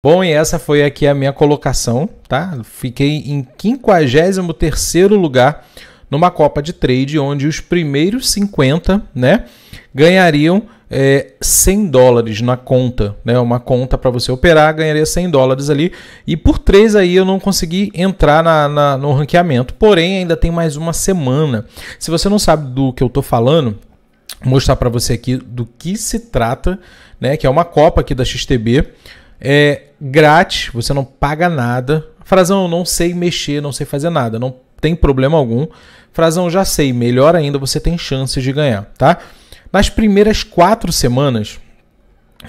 Bom, e essa foi aqui a minha colocação, tá? Fiquei em 53º lugar numa Copa de Trade, onde os primeiros 50, né, ganhariam é, 100 dólares na conta, né? Uma conta para você operar, ganharia 100 dólares ali. E por três aí eu não consegui entrar na, na, no ranqueamento. Porém, ainda tem mais uma semana. Se você não sabe do que eu tô falando, vou mostrar para você aqui do que se trata, né? Que é uma Copa aqui da XTB. É, grátis, você não paga nada. Frasão, não sei mexer, não sei fazer nada, não tem problema algum. Frasão, já sei, melhor ainda, você tem chances de ganhar, tá? Nas primeiras quatro semanas,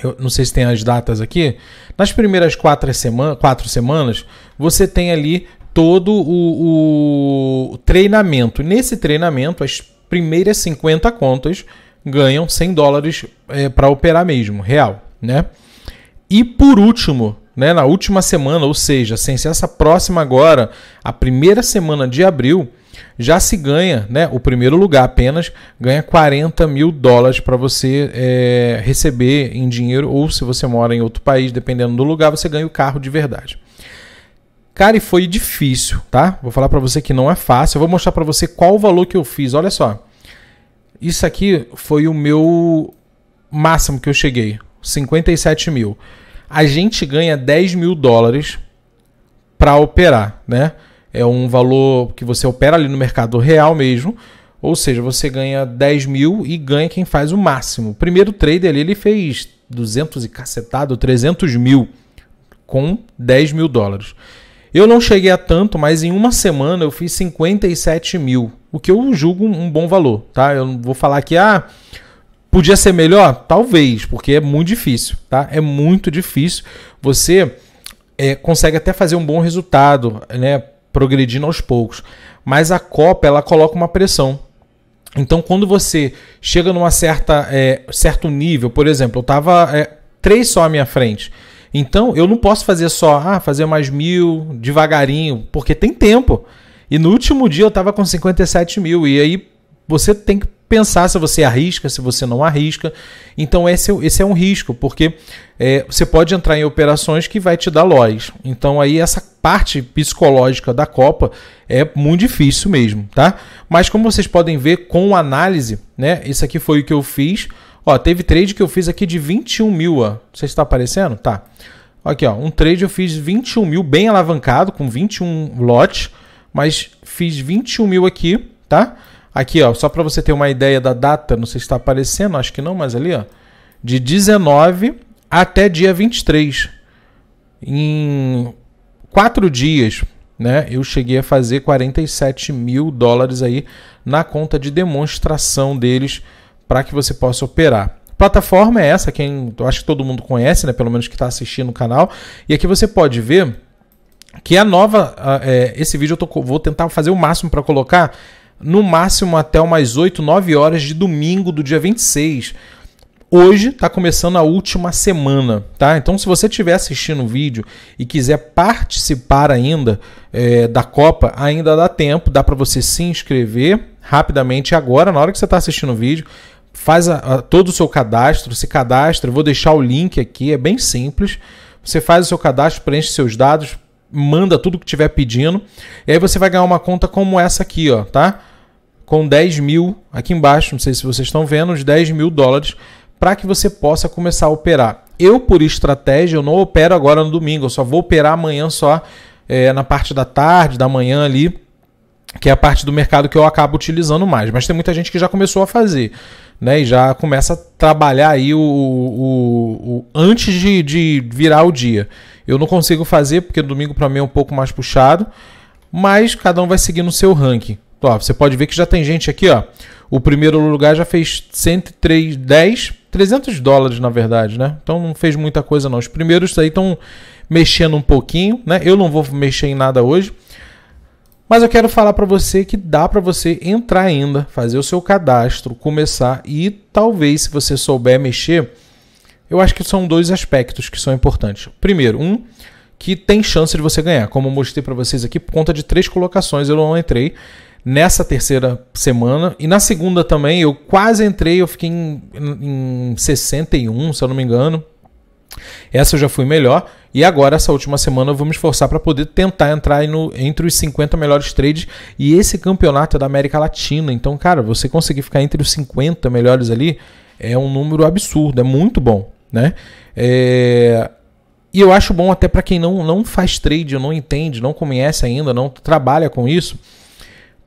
eu não sei se tem as datas aqui, nas primeiras quatro, semana, quatro semanas, você tem ali todo o, o treinamento. Nesse treinamento, as primeiras 50 contas ganham 100 dólares é, eh, para operar mesmo, real, né? E por último, né, na última semana, ou seja, sem ser essa próxima agora, a primeira semana de abril, já se ganha, né, o primeiro lugar apenas, ganha 40 mil dólares para você é, receber em dinheiro, ou se você mora em outro país, dependendo do lugar, você ganha o carro de verdade. Cara, e foi difícil, tá? Vou falar para você que não é fácil. Eu vou mostrar para você qual o valor que eu fiz. Olha só. Isso aqui foi o meu máximo que eu cheguei. 57 mil. A gente ganha 10 mil dólares para operar, né? É um valor que você opera ali no mercado real mesmo. Ou seja, você ganha 10 mil e ganha quem faz o máximo. O primeiro trader ali, ele fez 200 e cacetado, 300 mil com 10 mil dólares. Eu não cheguei a tanto, mas em uma semana eu fiz 57 mil, o que eu julgo um bom valor, tá? Eu não vou falar que, ah, Podia ser melhor? Talvez, porque é muito difícil, tá? É muito difícil. Você é, consegue até fazer um bom resultado, né? Progredindo aos poucos. Mas a Copa, ela coloca uma pressão. Então, quando você chega numa certa é, certo nível, por exemplo, eu tava é, três só à minha frente. Então, eu não posso fazer só, ah, fazer mais mil devagarinho, porque tem tempo. E no último dia eu tava com 57 mil. E aí você tem que pensar se você arrisca, se você não arrisca. Então esse, é esse é um risco, porque é, você pode entrar em operações que vai te dar loss. Então aí essa parte psicológica da Copa é muito difícil mesmo, tá? Mas como vocês podem ver com análise, né? Isso aqui foi o que eu fiz. Ó, teve trade que eu fiz aqui de 21 mil, ó. Você está aparecendo? Tá. Aqui, ó, um trade eu fiz 21 mil bem alavancado, com 21 lotes, mas fiz 21 mil aqui, tá? Aqui, ó, só para você ter uma ideia da data, não sei se está aparecendo, acho que não, mas ali, ó, de 19 até dia 23. Em quatro dias, né, eu cheguei a fazer 47 mil dólares aí na conta de demonstração deles para que você possa operar. plataforma é essa, quem eu acho que todo mundo conhece, né, pelo menos que está assistindo o canal. E aqui você pode ver que a nova, é, esse vídeo eu tô, vou tentar fazer o máximo para colocar no máximo até umas 8, 9 horas de domingo do dia 26. Hoje está começando a última semana, tá? Então, se você estiver assistindo o vídeo e quiser participar ainda é, da Copa, ainda dá tempo, dá para você se inscrever rapidamente agora, na hora que você está assistindo o vídeo faz a, a, todo o seu cadastro, se cadastra, eu vou deixar o link aqui, é bem simples. Você faz o seu cadastro, preenche seus dados, manda tudo que estiver pedindo, e aí você vai ganhar uma conta como essa aqui, ó, tá? com 10 mil, aqui embaixo, não sei se vocês estão vendo, uns 10 mil dólares, para que você possa começar a operar. Eu, por estratégia, eu não opero agora no domingo, eu só vou operar amanhã só é, na parte da tarde, da manhã ali, que é a parte do mercado que eu acabo utilizando mais. Mas tem muita gente que já começou a fazer. Né, e já começa a trabalhar aí o, o, o antes de, de virar o dia. Eu não consigo fazer porque domingo para mim é um pouco mais puxado, mas cada um vai seguir no seu ranking. Então, ó, você pode ver que já tem gente aqui, ó. O primeiro lugar já fez 103, 10, 300 dólares, na verdade, né? Então não fez muita coisa não. Os primeiros aí estão mexendo um pouquinho, né? Eu não vou mexer em nada hoje. Mas eu quero falar para você que dá para você entrar ainda, fazer o seu cadastro, começar e talvez se você souber mexer, eu acho que são dois aspectos que são importantes. Primeiro, um que tem chance de você ganhar, como eu mostrei para vocês aqui por conta de três colocações, eu não entrei nessa terceira semana. E na segunda também, eu quase entrei, eu fiquei em, em 61, se eu não me engano. Essa eu já fui melhor. E agora, essa última semana, eu vou me esforçar para poder tentar entrar no, entre os 50 melhores trades. E esse campeonato é da América Latina. Então, cara, você conseguir ficar entre os 50 melhores ali é um número absurdo, é muito bom. Né? É... E eu acho bom até para quem não, não faz trade, não entende, não conhece ainda, não trabalha com isso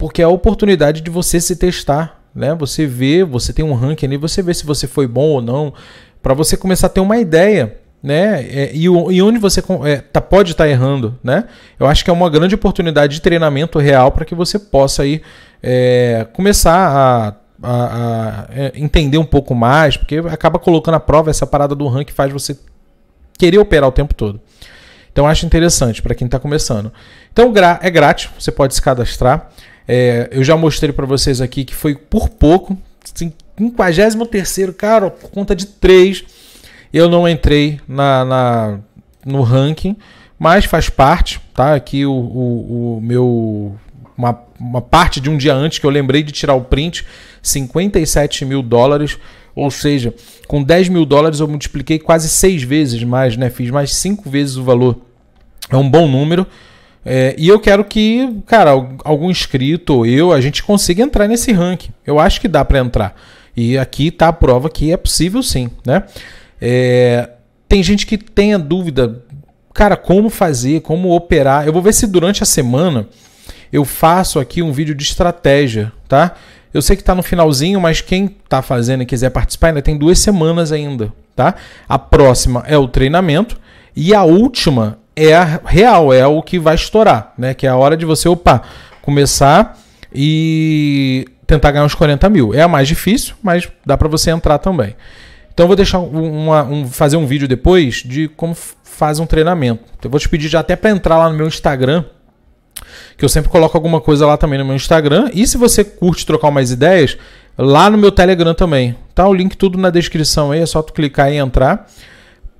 porque é a oportunidade de você se testar, né? Você vê, você tem um ranking ali, você vê se você foi bom ou não, para você começar a ter uma ideia, né? É, e, e onde você é, tá, pode estar tá errando, né? Eu acho que é uma grande oportunidade de treinamento real para que você possa aí é, começar a, a, a é, entender um pouco mais, porque acaba colocando à prova essa parada do ranking faz você querer operar o tempo todo. Então acho interessante para quem está começando. Então é grátis, você pode se cadastrar. É, eu já mostrei para vocês aqui que foi por pouco, 53 assim, cara, por conta de 3, eu não entrei na, na, no ranking, mas faz parte, tá? Aqui o, o, o meu. Uma, uma parte de um dia antes que eu lembrei de tirar o print, 57 mil dólares. Ou seja, com 10 mil dólares eu multipliquei quase seis vezes mais, né? Fiz mais cinco vezes o valor. É um bom número. É, e eu quero que, cara, algum inscrito ou eu, a gente consiga entrar nesse ranking. Eu acho que dá para entrar. E aqui tá a prova que é possível sim, né? É, tem gente que tem a dúvida, cara, como fazer, como operar. Eu vou ver se durante a semana eu faço aqui um vídeo de estratégia, tá? Eu sei que está no finalzinho, mas quem está fazendo e quiser participar ainda tem duas semanas ainda, tá? A próxima é o treinamento e a última é a real, é o que vai estourar, né? Que é a hora de você, opa, começar e tentar ganhar uns 40 mil. É a mais difícil, mas dá para você entrar também. Então eu vou deixar uma, um, fazer um vídeo depois de como faz um treinamento. Eu vou te pedir já até para entrar lá no meu Instagram, que eu sempre coloco alguma coisa lá também no meu Instagram. E se você curte trocar umas ideias, lá no meu Telegram também. Tá o link tudo na descrição aí, é só tu clicar e entrar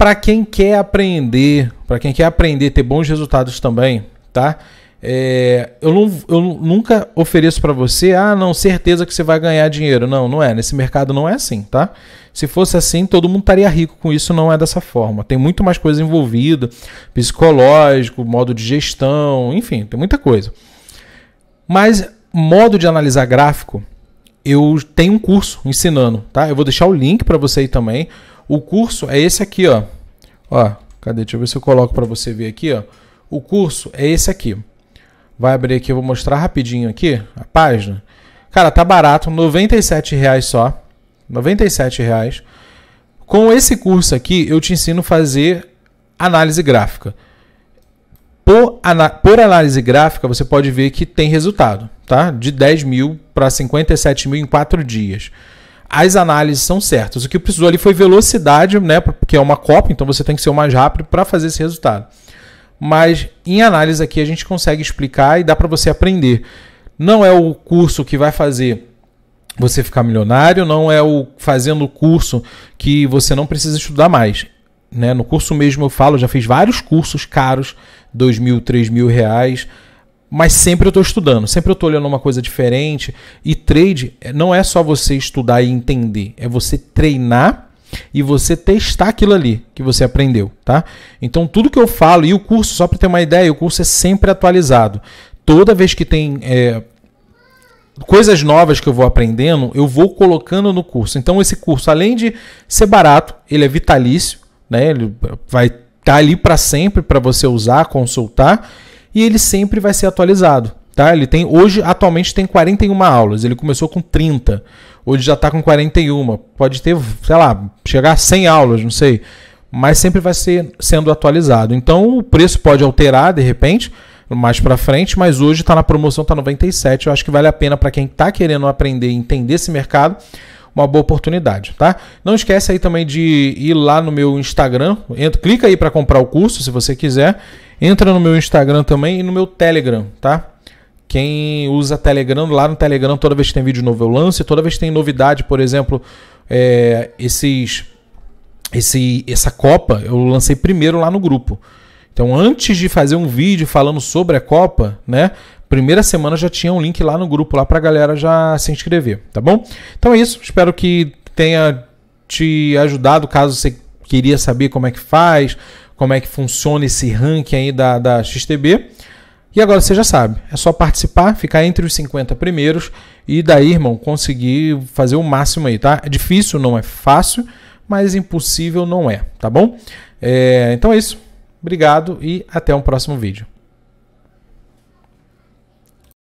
para quem quer aprender, para quem quer aprender ter bons resultados também, tá? É, eu, não, eu, nunca ofereço para você, ah, não, certeza que você vai ganhar dinheiro. Não, não é. Nesse mercado não é assim, tá? Se fosse assim, todo mundo estaria rico com isso, não é dessa forma. Tem muito mais coisa envolvida, psicológico, modo de gestão, enfim, tem muita coisa. Mas modo de analisar gráfico, eu tenho um curso ensinando, tá? Eu vou deixar o link para você aí também. O curso é esse aqui, ó. Ó, cadê? Deixa eu ver se eu coloco para você ver aqui, ó. O curso é esse aqui. Vai abrir aqui, eu vou mostrar rapidinho aqui a página. Cara, tá barato, R$ reais só. R$ reais. Com esse curso aqui, eu te ensino a fazer análise gráfica. Por, por, análise gráfica, você pode ver que tem resultado, tá? De 10 mil para 57 mil em 4 dias as análises são certas. O que precisou ali foi velocidade, né? Porque é uma Copa, então você tem que ser o mais rápido para fazer esse resultado. Mas em análise aqui a gente consegue explicar e dá para você aprender. Não é o curso que vai fazer você ficar milionário, não é o fazendo o curso que você não precisa estudar mais. Né? No curso mesmo eu falo, já fiz vários cursos caros, dois mil, três mil reais mas sempre eu estou estudando, sempre eu estou olhando uma coisa diferente. E trade eh, não é só você estudar e entender, é você treinar e você testar aquilo ali que você aprendeu, tá? Então tudo que eu falo e o curso, só para ter uma ideia, o curso é sempre atualizado. Toda vez que tem é, coisas novas que eu vou aprendendo, eu vou colocando no curso. Então esse curso, além de ser barato, ele é vitalício, né? Ele eh, vai estar tá ali para sempre para você usar, consultar e ele sempre vai ser atualizado. Tá? Ele tem hoje atualmente tem 41 aulas, ele começou com 30. Hoje já está com 41, pode ter, sei lá, chegar a 100 aulas, não sei, mas sempre vai ser sendo atualizado. Então o preço pode alterar de repente, mais para frente, mas hoje está na promoção, está 97. Eu acho que vale a pena para quem está querendo aprender e entender esse mercado, uma boa oportunidade, tá? Não esquece aí também de ir lá no meu Instagram, entra, clica aí para comprar o curso, se você quiser, Entra no meu Instagram também e no meu Telegram, tá? Quem usa Telegram, lá no Telegram, toda vez que tem vídeo novo eu lance, toda vez que tem novidade, por exemplo, é, esses, esse, essa Copa, eu lancei primeiro lá no grupo. Então, antes de fazer um vídeo falando sobre a Copa, né? Primeira semana já tinha um link lá no grupo, lá pra galera já se inscrever, tá bom? Então é isso, espero que tenha te ajudado caso você queria saber como é que faz, como é que funciona esse ranking aí da, da XTB. E agora você já sabe, é só participar, ficar entre os 50 primeiros e daí, irmão, conseguir fazer o máximo aí, tá? É difícil, não é fácil, mas impossível não é, tá bom? É, então é isso. Obrigado e até um próximo vídeo.